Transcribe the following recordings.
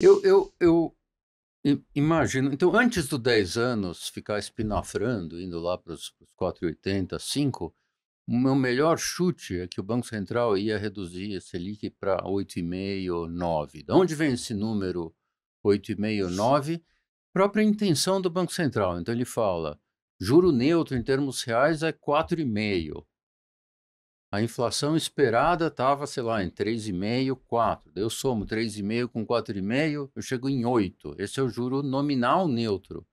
Eu, eu, eu imagino. Então, antes dos 10 anos, ficar espinafrando, indo lá para os 4,80, 5, o meu melhor chute é que o Banco Central ia reduzir a Selic para 8,5, 9. De onde vem esse número 8,5, 9? Própria intenção do Banco Central. Então, ele fala: juro neutro em termos reais é 4,5 a inflação esperada estava, sei lá, em 3,5, 4. Eu somo 3,5 com 4,5, eu chego em 8. Esse é o juro nominal neutro.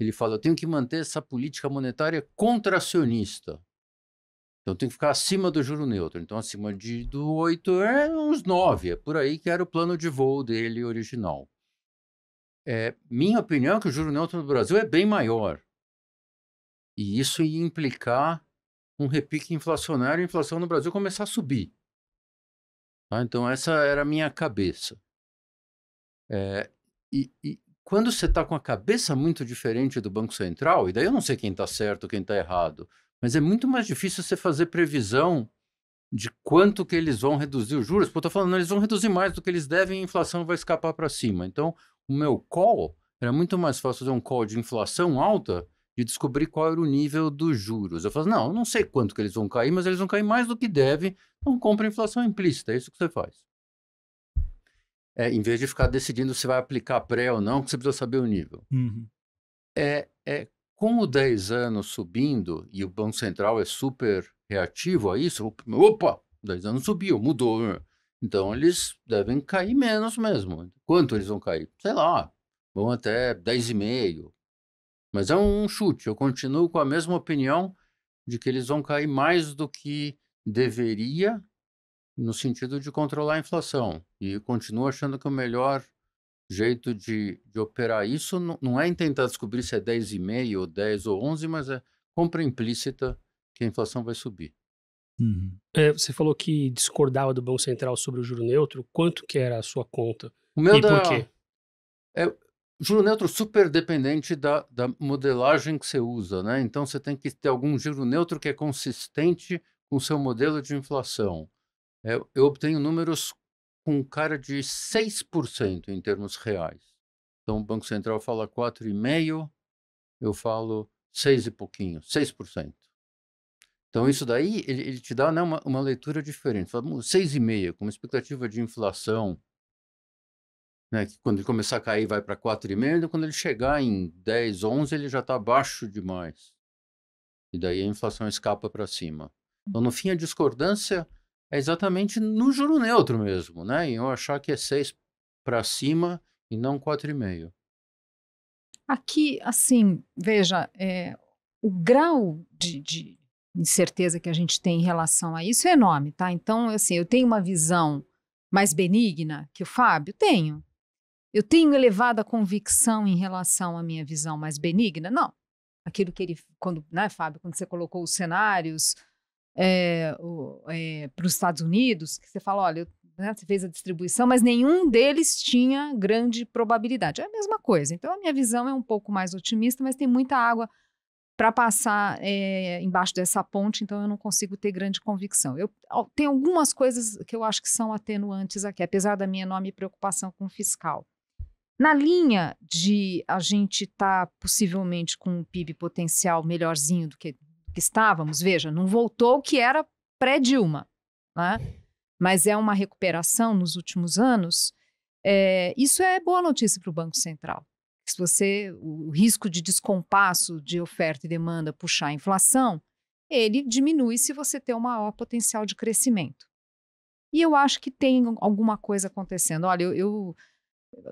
Ele fala, eu tenho que manter essa política monetária contracionista. Então tem que ficar acima do juro neutro. Então acima de, do 8 é uns 9, é por aí que era o plano de voo dele original. É, minha opinião é que o juro neutro no Brasil é bem maior. E isso ia implicar um repique inflacionário, a inflação no Brasil começar a subir. Tá? Então, essa era a minha cabeça. É, e, e, quando você está com a cabeça muito diferente do Banco Central, e daí eu não sei quem está certo, quem está errado, mas é muito mais difícil você fazer previsão de quanto que eles vão reduzir os juros. Porque eu estou falando, eles vão reduzir mais do que eles devem e a inflação vai escapar para cima. Então, o meu call, era muito mais fácil fazer um call de inflação alta de descobrir qual era o nível dos juros. Eu falo, não, eu não sei quanto que eles vão cair, mas eles vão cair mais do que deve, então compra inflação implícita, é isso que você faz. É, em vez de ficar decidindo se vai aplicar pré ou não, você precisa saber o nível. Uhum. É, é, com o 10 anos subindo, e o Banco Central é super reativo a isso, opa, 10 anos subiu, mudou. Né? Então eles devem cair menos mesmo. Quanto eles vão cair? Sei lá, vão até 10,5, mas é um chute. Eu continuo com a mesma opinião de que eles vão cair mais do que deveria no sentido de controlar a inflação. E continuo achando que o melhor jeito de, de operar isso não, é em tentar descobrir se é 10,5 ou 10 ou 11, mas é compra implícita que a inflação vai subir. Uhum. É, você falou que discordava do Banco Central sobre o juro neutro. Quanto que era a sua conta? O meu e da... por quê? É, juro neutro super dependente da, da modelagem que você usa, né? Então você tem que ter algum juro neutro que é consistente com o seu modelo de inflação. É, eu obtenho números com cara de 6% em termos reais. Então o Banco Central fala 4,5%, eu falo 6 e pouquinho, 6%. Então isso daí, ele, ele te dá né, uma, uma leitura diferente. 6,5% com uma expectativa de inflação né, que quando ele começar a cair vai para 4,5, então quando ele chegar em 10, 11, ele já está baixo demais. E daí a inflação escapa para cima. Então, no fim, a discordância é exatamente no juro neutro mesmo, né? Em eu achar que é 6 para cima e não 4,5. Aqui, assim, veja, é, o grau de, de incerteza que a gente tem em relação a isso é enorme, tá? Então, assim, eu tenho uma visão mais benigna que o Fábio? Tenho. Eu tenho elevada convicção em relação à minha visão mais benigna? Não. Aquilo que ele, quando, né, Fábio, quando você colocou os cenários é, é, para os Estados Unidos, que você fala, olha, eu, né, você fez a distribuição, mas nenhum deles tinha grande probabilidade. É a mesma coisa. Então, a minha visão é um pouco mais otimista, mas tem muita água para passar é, embaixo dessa ponte, então eu não consigo ter grande convicção. Eu tem algumas coisas que eu acho que são atenuantes aqui, apesar da minha enorme preocupação com o fiscal. Na linha de a gente estar tá, possivelmente com um PIB potencial melhorzinho do que, que estávamos, veja, não voltou o que era pré-Dilma, né? mas é uma recuperação nos últimos anos. É, isso é boa notícia para o Banco Central. Se você o risco de descompasso de oferta e demanda puxar a inflação, ele diminui se você tem um maior potencial de crescimento. E eu acho que tem alguma coisa acontecendo. Olha, eu, eu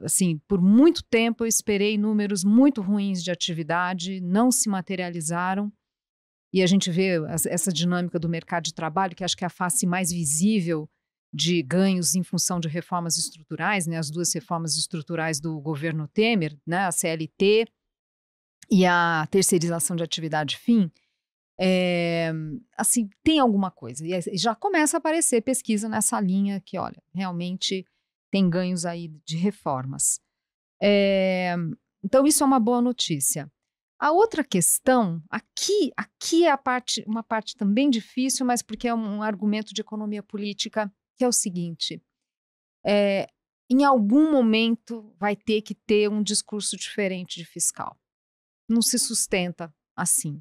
assim, por muito tempo eu esperei números muito ruins de atividade, não se materializaram. E a gente vê essa dinâmica do mercado de trabalho, que acho que é a face mais visível de ganhos em função de reformas estruturais, né? As duas reformas estruturais do governo Temer, né? A CLT e a terceirização de atividade fim. É, assim, tem alguma coisa. E já começa a aparecer pesquisa nessa linha que, olha, realmente tem ganhos aí de reformas. É, então, isso é uma boa notícia. A outra questão, aqui, aqui é parte, uma parte também difícil, mas porque é um, um argumento de economia política, que é o seguinte: é, em algum momento vai ter que ter um discurso diferente de fiscal. Não se sustenta assim.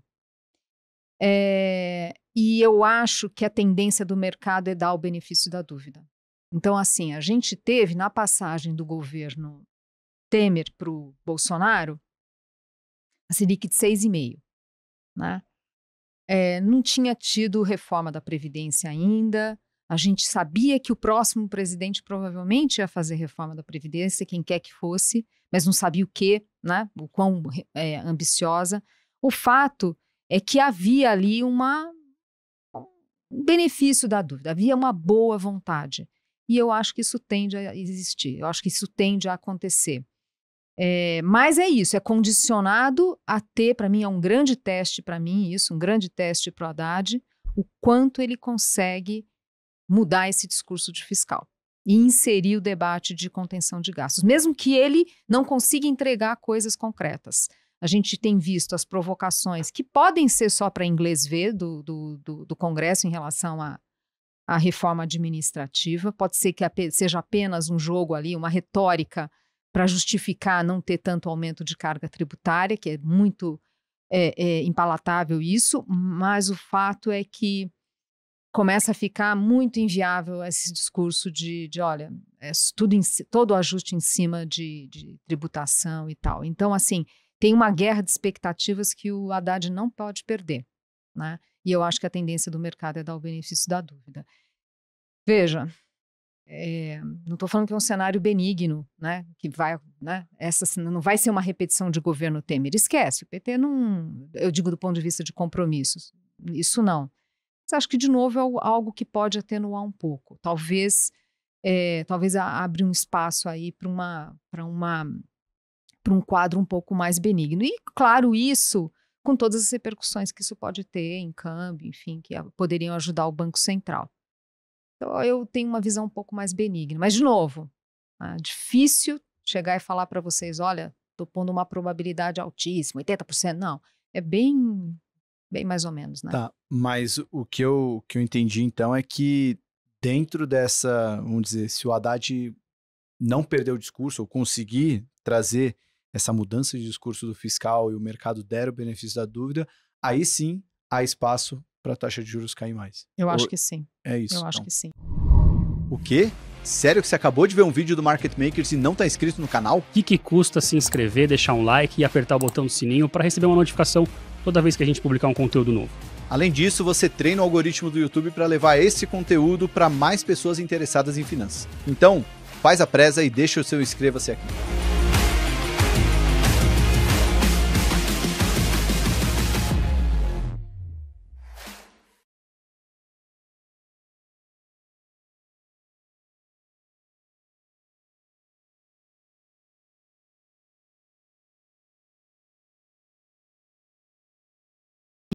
É, e eu acho que a tendência do mercado é dar o benefício da dúvida. Então, assim, a gente teve na passagem do governo Temer para o Bolsonaro a Selic de 6,5. Né? É, não tinha tido reforma da Previdência ainda. A gente sabia que o próximo presidente provavelmente ia fazer reforma da Previdência, quem quer que fosse, mas não sabia o quê, né? o quão é, ambiciosa. O fato é que havia ali uma, um benefício da dúvida, havia uma boa vontade. E eu acho que isso tende a existir, eu acho que isso tende a acontecer. É, mas é isso, é condicionado a ter, para mim, é um grande teste para mim isso, um grande teste para o Haddad, o quanto ele consegue mudar esse discurso de fiscal e inserir o debate de contenção de gastos, mesmo que ele não consiga entregar coisas concretas. A gente tem visto as provocações que podem ser só para inglês ver do, do, do, do Congresso em relação a, a reforma administrativa. Pode ser que seja apenas um jogo ali, uma retórica para justificar não ter tanto aumento de carga tributária, que é muito é, é, impalatável isso, mas o fato é que começa a ficar muito inviável esse discurso de, de olha, é tudo em, todo ajuste em cima de, de tributação e tal. Então, assim, tem uma guerra de expectativas que o Haddad não pode perder. Né? E eu acho que a tendência do mercado é dar o benefício da dúvida. Veja, é, não estou falando que é um cenário benigno, né? Que vai, né? Essa não vai ser uma repetição de governo Temer. Esquece, o PT não. Eu digo do ponto de vista de compromissos, isso não. Mas acho que de novo é algo que pode atenuar um pouco. Talvez, é, talvez abre um espaço aí para uma, para uma, para um quadro um pouco mais benigno. E claro isso com todas as repercussões que isso pode ter em câmbio, enfim, que poderiam ajudar o Banco Central. Então, eu tenho uma visão um pouco mais benigna. Mas, de novo, é difícil chegar e falar para vocês: olha, estou pondo uma probabilidade altíssima, 80%. Não. É bem, bem mais ou menos, né? Tá, mas o que eu, o que eu entendi então é que dentro dessa, vamos dizer, se o Haddad não perder o discurso ou conseguir trazer essa mudança de discurso do fiscal e o mercado der o benefício da dúvida, aí sim há espaço para a taxa de juros cair mais. Eu acho Ou... que sim. É isso. Eu então. acho que sim. O quê? Sério que você acabou de ver um vídeo do Market Makers e não está inscrito no canal? O que, que custa se inscrever, deixar um like e apertar o botão do sininho para receber uma notificação toda vez que a gente publicar um conteúdo novo? Além disso, você treina o algoritmo do YouTube para levar esse conteúdo para mais pessoas interessadas em finanças. Então, faz a presa e deixa o seu inscreva-se aqui.